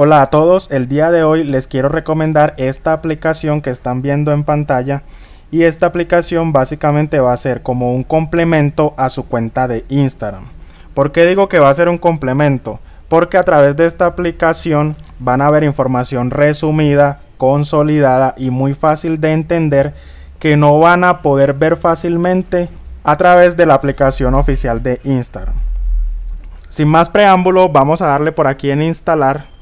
Hola a todos, el día de hoy les quiero recomendar esta aplicación que están viendo en pantalla y esta aplicación básicamente va a ser como un complemento a su cuenta de Instagram. ¿Por qué digo que va a ser un complemento? Porque a través de esta aplicación van a ver información resumida, consolidada y muy fácil de entender que no van a poder ver fácilmente a través de la aplicación oficial de Instagram. Sin más preámbulo, vamos a darle por aquí en instalar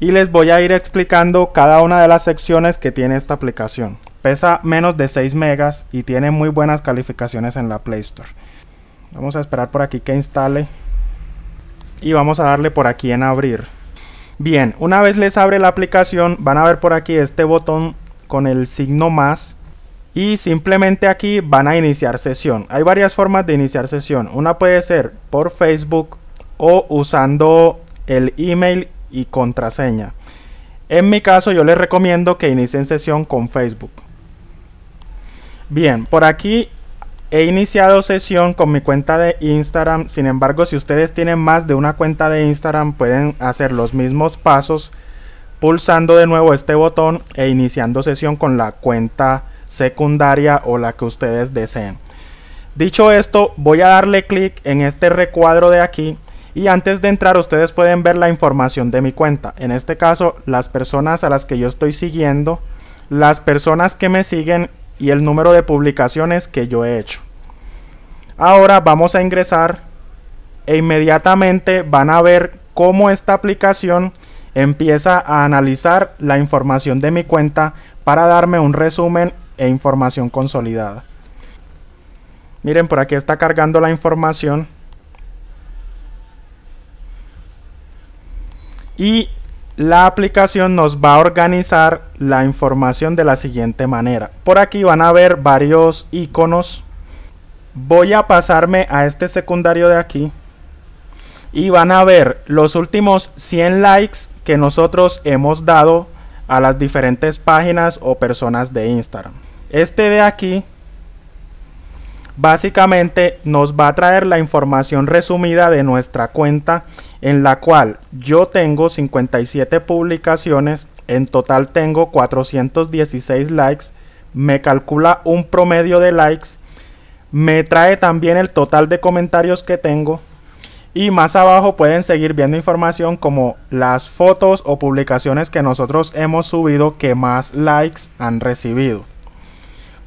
y les voy a ir explicando cada una de las secciones que tiene esta aplicación. Pesa menos de 6 megas y tiene muy buenas calificaciones en la Play Store. Vamos a esperar por aquí que instale y vamos a darle por aquí en abrir. Bien, una vez les abre la aplicación van a ver por aquí este botón con el signo más y simplemente aquí van a iniciar sesión. Hay varias formas de iniciar sesión. Una puede ser por Facebook o usando el email y contraseña. En mi caso yo les recomiendo que inicien sesión con Facebook. Bien, por aquí he iniciado sesión con mi cuenta de Instagram. Sin embargo, si ustedes tienen más de una cuenta de Instagram, pueden hacer los mismos pasos pulsando de nuevo este botón e iniciando sesión con la cuenta secundaria o la que ustedes deseen. Dicho esto, voy a darle clic en este recuadro de aquí y antes de entrar ustedes pueden ver la información de mi cuenta. En este caso, las personas a las que yo estoy siguiendo, las personas que me siguen y el número de publicaciones que yo he hecho. Ahora vamos a ingresar e inmediatamente van a ver cómo esta aplicación empieza a analizar la información de mi cuenta para darme un resumen e información consolidada. Miren, por aquí está cargando la información. y la aplicación nos va a organizar la información de la siguiente manera. Por aquí van a ver varios iconos. Voy a pasarme a este secundario de aquí y van a ver los últimos 100 likes que nosotros hemos dado a las diferentes páginas o personas de Instagram. Este de aquí básicamente nos va a traer la información resumida de nuestra cuenta en la cual yo tengo 57 publicaciones, en total tengo 416 likes, me calcula un promedio de likes, me trae también el total de comentarios que tengo y más abajo pueden seguir viendo información como las fotos o publicaciones que nosotros hemos subido que más likes han recibido.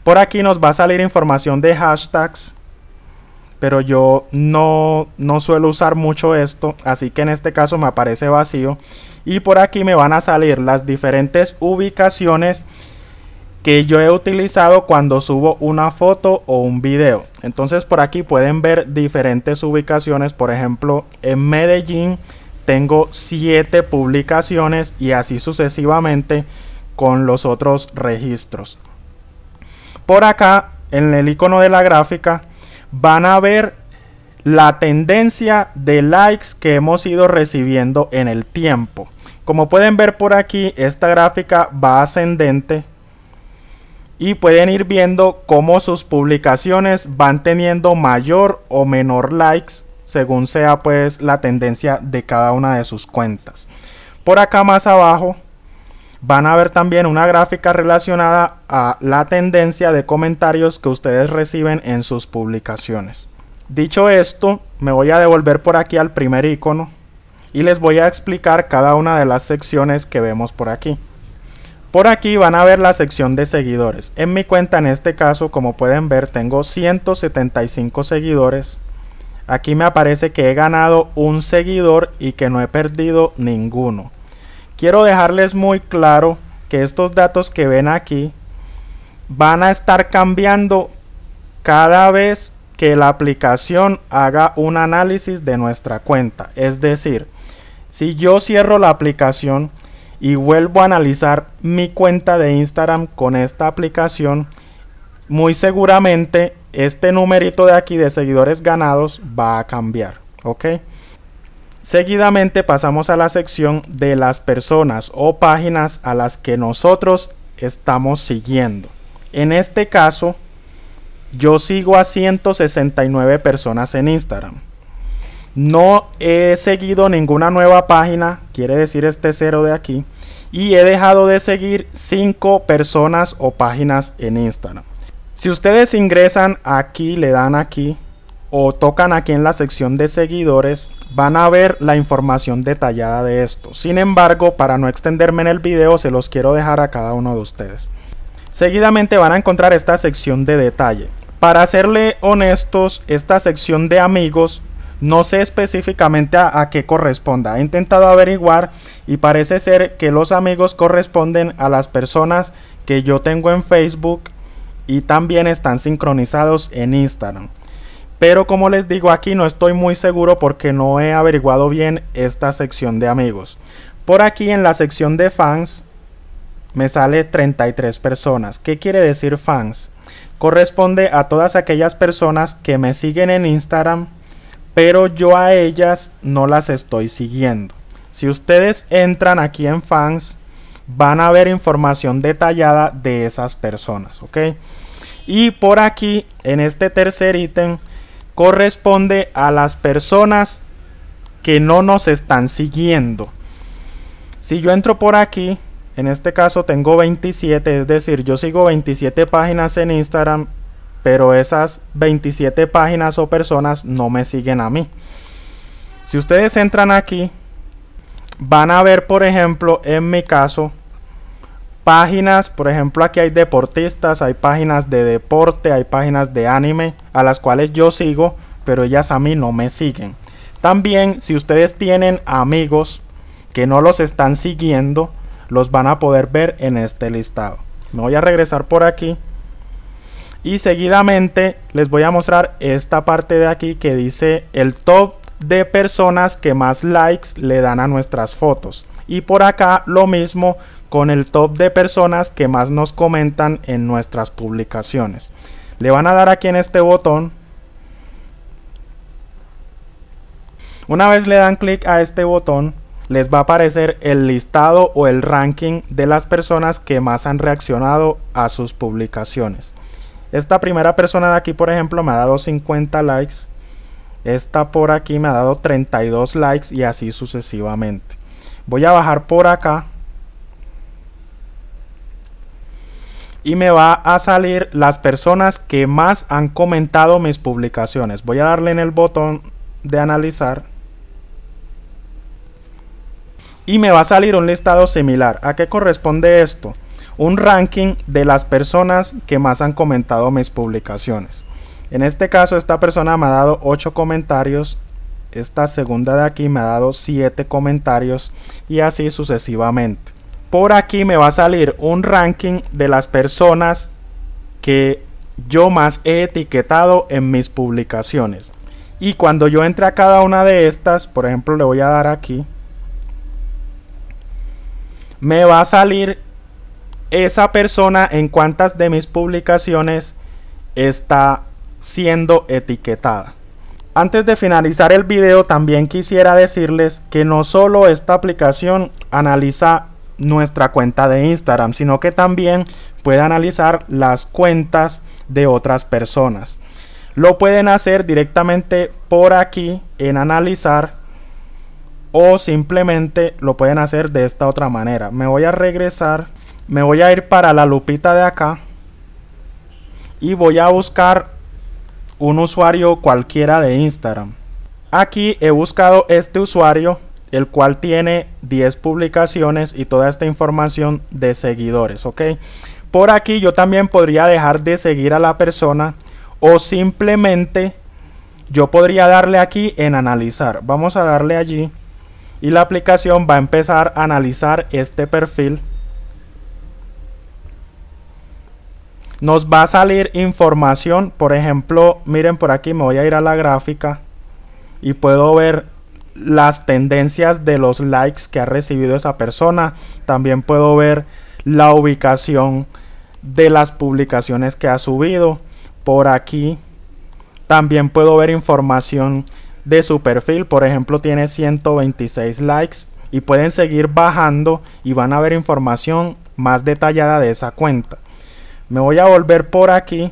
Por aquí nos va a salir información de hashtags, pero yo no, no suelo usar mucho esto, así que en este caso me aparece vacío. Y por aquí me van a salir las diferentes ubicaciones que yo he utilizado cuando subo una foto o un video. Entonces por aquí pueden ver diferentes ubicaciones, por ejemplo en Medellín tengo 7 publicaciones y así sucesivamente con los otros registros. Por acá, en el icono de la gráfica, van a ver la tendencia de likes que hemos ido recibiendo en el tiempo. Como pueden ver por aquí, esta gráfica va ascendente y pueden ir viendo cómo sus publicaciones van teniendo mayor o menor likes según sea pues la tendencia de cada una de sus cuentas. Por acá más abajo van a ver también una gráfica relacionada a la tendencia de comentarios que ustedes reciben en sus publicaciones. Dicho esto, me voy a devolver por aquí al primer icono y les voy a explicar cada una de las secciones que vemos por aquí. Por aquí van a ver la sección de seguidores. En mi cuenta en este caso, como pueden ver, tengo 175 seguidores. Aquí me aparece que he ganado un seguidor y que no he perdido ninguno quiero dejarles muy claro que estos datos que ven aquí van a estar cambiando cada vez que la aplicación haga un análisis de nuestra cuenta. Es decir, si yo cierro la aplicación y vuelvo a analizar mi cuenta de Instagram con esta aplicación, muy seguramente este numerito de aquí de seguidores ganados va a cambiar. ¿Ok? Seguidamente pasamos a la sección de las personas o páginas a las que nosotros estamos siguiendo. En este caso, yo sigo a 169 personas en Instagram. No he seguido ninguna nueva página, quiere decir este cero de aquí, y he dejado de seguir 5 personas o páginas en Instagram. Si ustedes ingresan aquí, le dan aquí, o tocan aquí en la sección de seguidores van a ver la información detallada de esto. Sin embargo, para no extenderme en el video, se los quiero dejar a cada uno de ustedes. Seguidamente van a encontrar esta sección de detalle. Para serle honestos, esta sección de amigos no sé específicamente a, qué corresponda. He intentado averiguar y parece ser que los amigos corresponden a las personas que yo tengo en Facebook y también están sincronizados en Instagram. Pero como les digo aquí no estoy muy seguro porque no he averiguado bien esta sección de amigos. Por aquí en la sección de fans me sale 33 personas. ¿Qué quiere decir fans? Corresponde a todas aquellas personas que me siguen en Instagram, pero yo a ellas no las estoy siguiendo. Si ustedes entran aquí en fans, van a ver información detallada de esas personas, ¿ok? Y por aquí, en este tercer ítem, corresponde a las personas que no nos están siguiendo. Si yo entro por aquí, en este caso tengo 27, es decir, yo sigo 27 páginas en Instagram, pero esas 27 páginas o personas no me siguen a mí. Si ustedes entran aquí, van a ver, por ejemplo, en mi caso, páginas, por ejemplo aquí hay deportistas, hay páginas de deporte, hay páginas de anime a las cuales yo sigo, pero ellas a mí no me siguen. También si ustedes tienen amigos que no los están siguiendo, los van a poder ver en este listado. Me voy a regresar por aquí. Y seguidamente les voy a mostrar esta parte de aquí que dice el top de personas que más likes le dan a nuestras fotos. Y por acá lo mismo con el top de personas que más nos comentan en nuestras publicaciones. Le van a dar aquí en este botón. Una vez le dan clic a este botón, les va a aparecer el listado o el ranking de las personas que más han reaccionado a sus publicaciones. Esta primera persona de aquí, por ejemplo, me ha dado 50 likes. Esta por aquí me ha dado 32 likes y así sucesivamente. Voy a bajar por acá y me va a salir las personas que más han comentado mis publicaciones. Voy a darle en el botón de analizar y me va a salir un listado similar. ¿A qué corresponde esto? Un ranking de las personas que más han comentado mis publicaciones. En este caso esta persona me ha dado 8 comentarios, esta segunda de aquí me ha dado 7 comentarios y así sucesivamente por aquí me va a salir un ranking de las personas que yo más he etiquetado en mis publicaciones. Y cuando yo entre a cada una de estas, por ejemplo, le voy a dar aquí, me va a salir esa persona en cuántas de mis publicaciones está siendo etiquetada. Antes de finalizar el video también quisiera decirles que no solo esta aplicación analiza nuestra cuenta de Instagram, sino que también puede analizar las cuentas de otras personas. Lo pueden hacer directamente por aquí en analizar o simplemente lo pueden hacer de esta otra manera. Me voy a regresar, me voy a ir para la lupita de acá y voy a buscar un usuario cualquiera de Instagram. Aquí he buscado este usuario el cual tiene 10 publicaciones y toda esta información de seguidores, ¿ok? Por aquí yo también podría dejar de seguir a la persona o simplemente yo podría darle aquí en analizar. Vamos a darle allí y la aplicación va a empezar a analizar este perfil. Nos va a salir información, por ejemplo, miren por aquí, me voy a ir a la gráfica y puedo ver las tendencias de los likes que ha recibido esa persona. También puedo ver la ubicación de las publicaciones que ha subido. Por aquí también puedo ver información de su perfil. Por ejemplo, tiene 126 likes y pueden seguir bajando y van a ver información más detallada de esa cuenta. Me voy a volver por aquí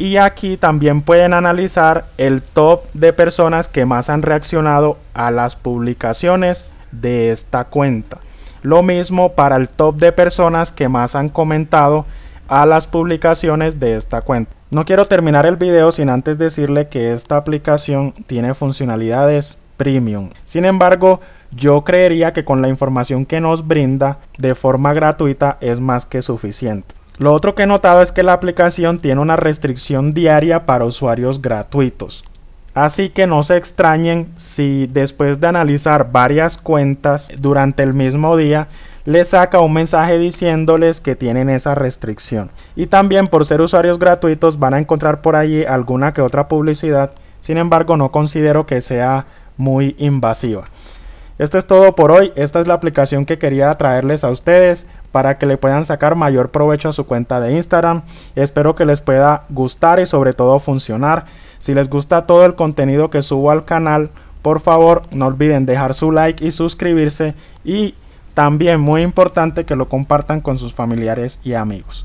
y aquí también pueden analizar el top de personas que más han reaccionado a las publicaciones de esta cuenta. Lo mismo para el top de personas que más han comentado a las publicaciones de esta cuenta. No quiero terminar el video sin antes decirle que esta aplicación tiene funcionalidades premium. Sin embargo, yo creería que con la información que nos brinda de forma gratuita es más que suficiente. Lo otro que he notado es que la aplicación tiene una restricción diaria para usuarios gratuitos. Así que no se extrañen si después de analizar varias cuentas durante el mismo día les saca un mensaje diciéndoles que tienen esa restricción. Y también por ser usuarios gratuitos van a encontrar por allí alguna que otra publicidad. Sin embargo no considero que sea muy invasiva. Esto es todo por hoy. Esta es la aplicación que quería traerles a ustedes para que le puedan sacar mayor provecho a su cuenta de Instagram. Espero que les pueda gustar y sobre todo funcionar. Si les gusta todo el contenido que subo al canal, por favor no olviden dejar su like y suscribirse y también muy importante que lo compartan con sus familiares y amigos.